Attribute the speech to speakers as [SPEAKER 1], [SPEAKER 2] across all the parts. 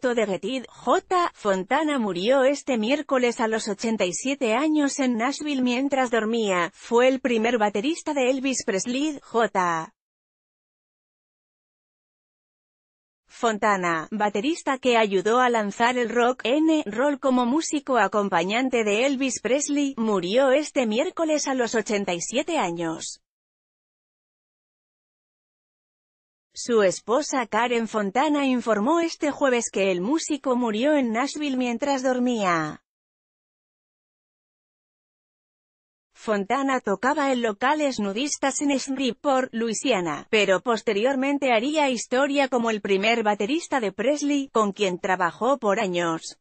[SPEAKER 1] de Retid J. Fontana murió este miércoles a los 87 años en Nashville mientras dormía, fue el primer baterista de Elvis Presley, J. Fontana, baterista que ayudó a lanzar el rock n roll como músico acompañante de Elvis Presley, murió este miércoles a los 87 años. Su esposa Karen Fontana informó este jueves que el músico murió en Nashville mientras dormía. Fontana tocaba en locales nudistas en Shreveport, Luisiana, pero posteriormente haría historia como el primer baterista de Presley, con quien trabajó por años.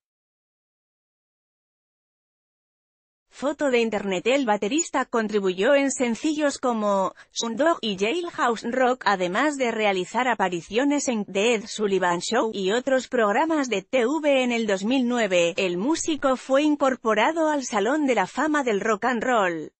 [SPEAKER 1] Foto de internet El baterista contribuyó en sencillos como Sundog y Jailhouse Rock, además de realizar apariciones en The Ed Sullivan Show y otros programas de TV en el 2009. El músico fue incorporado al Salón de la Fama del Rock and Roll.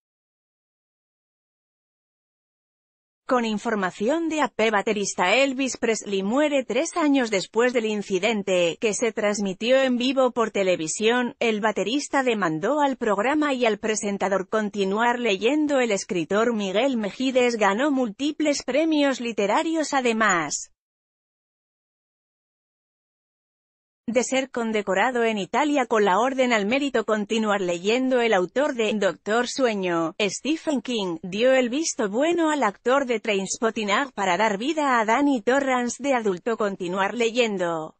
[SPEAKER 1] Con información de AP baterista Elvis Presley muere tres años después del incidente, que se transmitió en vivo por televisión, el baterista demandó al programa y al presentador continuar leyendo el escritor Miguel Mejides ganó múltiples premios literarios además. de ser condecorado en Italia con la Orden al Mérito. Continuar leyendo el autor de Doctor Sueño, Stephen King, dio el visto bueno al actor de Trainspotting para dar vida a Danny Torrance de adulto. Continuar leyendo.